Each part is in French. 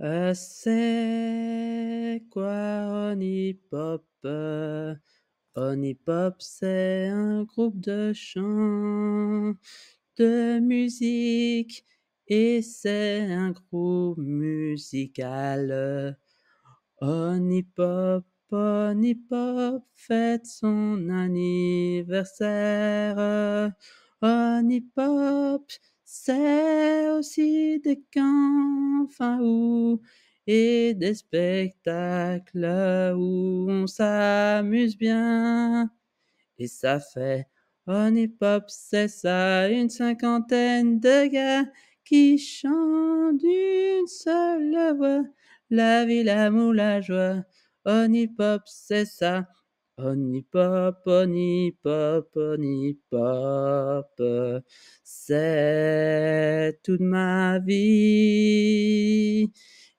Euh, c'est quoi Onipop euh, Onipop, c'est un groupe de chants, de musique, et c'est un groupe musical. Onipop, Onipop fête son anniversaire. Onipop, c'est aussi des camps enfin où et des spectacles où on s'amuse bien. Et ça fait on hip-hop, c'est ça, une cinquantaine de gars qui chantent d'une seule voix la vie, l'amour, la joie. On hip-hop, c'est ça, on papa ni pop y pop, c'est toute ma vie.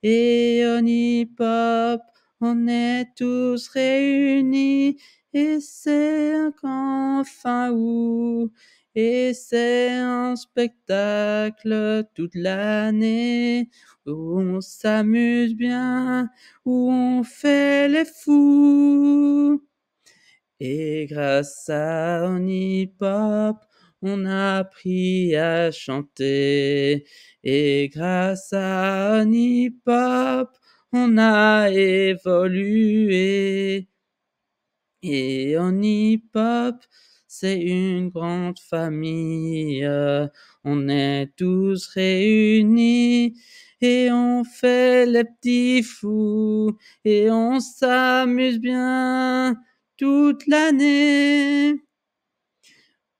Et y pop, on est tous réunis. Et c'est un grand fin et c'est un spectacle toute l'année où on s'amuse bien, où on fait les fous. Et grâce à Onipop, on a appris à chanter. Et grâce à Onipop, on a évolué. Et Onipop, c'est une grande famille. On est tous réunis et on fait les petits fous et on s'amuse bien toute l'année.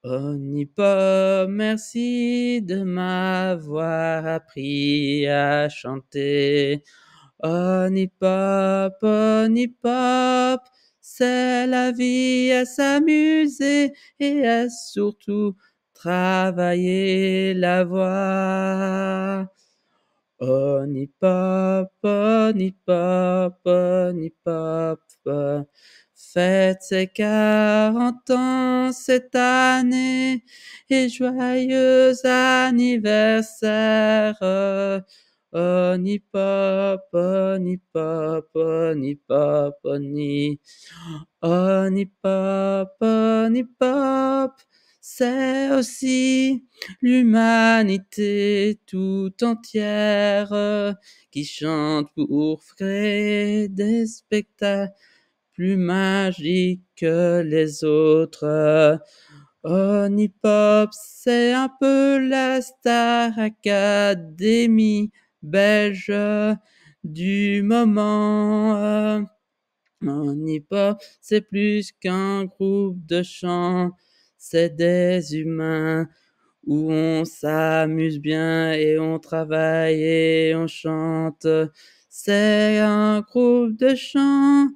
Oh pas merci de m'avoir appris à chanter. Oh Nipop, oh Nipop, c'est la vie à s'amuser et à surtout travailler la voix. Oh Nipop, oh Nipop, oh Nipop. Oh, Faites ces quarante ans cette année et joyeux anniversaire. Oh, ni pop, oni pop, oni pop, oni. Oh, ni pop, ni pop. C'est aussi l'humanité tout entière qui chante pour créer des spectacles plus magique que les autres. Onipop, c'est un peu la Star Academy belge du moment. Onipop, c'est plus qu'un groupe de chants, c'est des humains où on s'amuse bien et on travaille et on chante. C'est un groupe de chants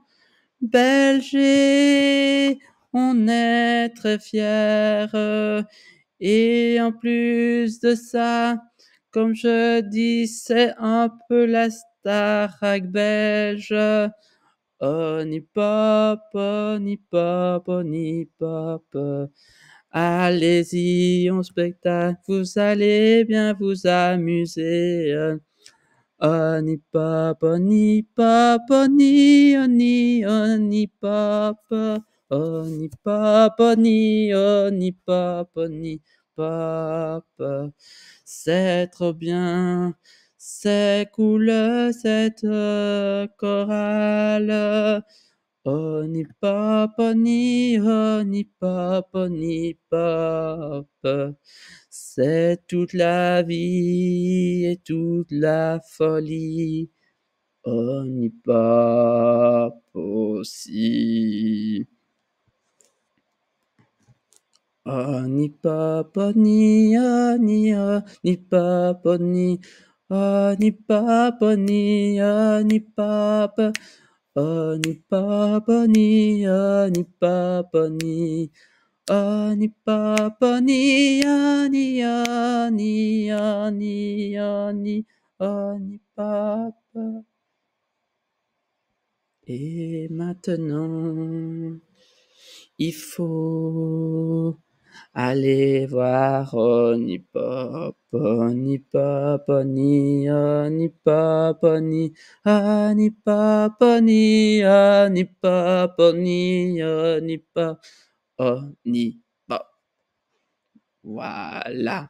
Belgique, on est très fiers. Et en plus de ça, comme je dis, c'est un peu la star belge. On oh, y pop, on oh, y pop, on oh, y pop. Allez-y, on spectacle, vous allez bien vous amuser ni papa ni papa ni ani ani papa ni papa ni ni papa ni papa. C'est trop bien, c'est cool cette chorale. ni papa ni ni papa ni papa. C'est toute la vie toute la folie. Oh, oh, oh ni oh, pas aussi. Ah, ni papa ni ni ni ah, ni papa ni ah, ni ni ni ni ni ni ni Ani papa ni ani ani ani ani ani papa. Et maintenant, il faut aller voir Ani Papa, Oni Papa, Ni, Oni Papa, Ni, Oni Papa, Ni, Oni Papa, Ni, Ani Papa va. Voilà.